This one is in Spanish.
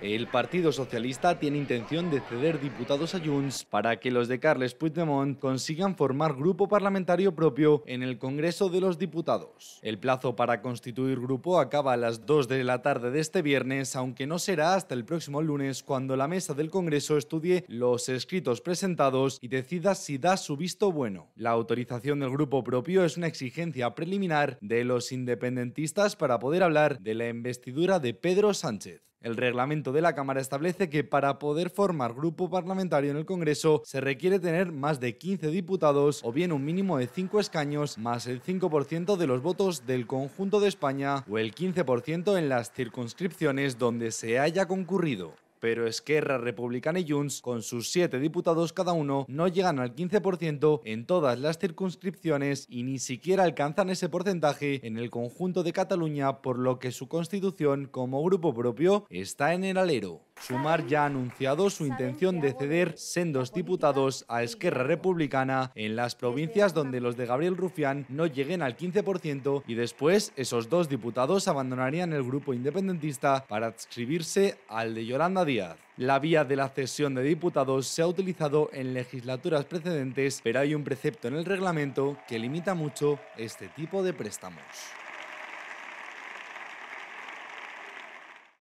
El Partido Socialista tiene intención de ceder diputados a Junts para que los de Carles Puigdemont consigan formar grupo parlamentario propio en el Congreso de los Diputados. El plazo para constituir grupo acaba a las 2 de la tarde de este viernes, aunque no será hasta el próximo lunes cuando la mesa del Congreso estudie los escritos presentados y decida si da su visto bueno. La autorización del grupo propio es una exigencia preliminar de los independentistas para poder hablar de la investidura de Pedro Sánchez. El reglamento de la Cámara establece que para poder formar grupo parlamentario en el Congreso se requiere tener más de 15 diputados o bien un mínimo de 5 escaños más el 5% de los votos del conjunto de España o el 15% en las circunscripciones donde se haya concurrido pero Esquerra Republicana y Junts, con sus siete diputados cada uno, no llegan al 15% en todas las circunscripciones y ni siquiera alcanzan ese porcentaje en el conjunto de Cataluña, por lo que su constitución como grupo propio está en el alero. Sumar ya ha anunciado su intención de ceder sendos diputados a Esquerra Republicana en las provincias donde los de Gabriel Rufián no lleguen al 15% y después esos dos diputados abandonarían el grupo independentista para adscribirse al de Yolanda Díaz. La vía de la cesión de diputados se ha utilizado en legislaturas precedentes, pero hay un precepto en el reglamento que limita mucho este tipo de préstamos.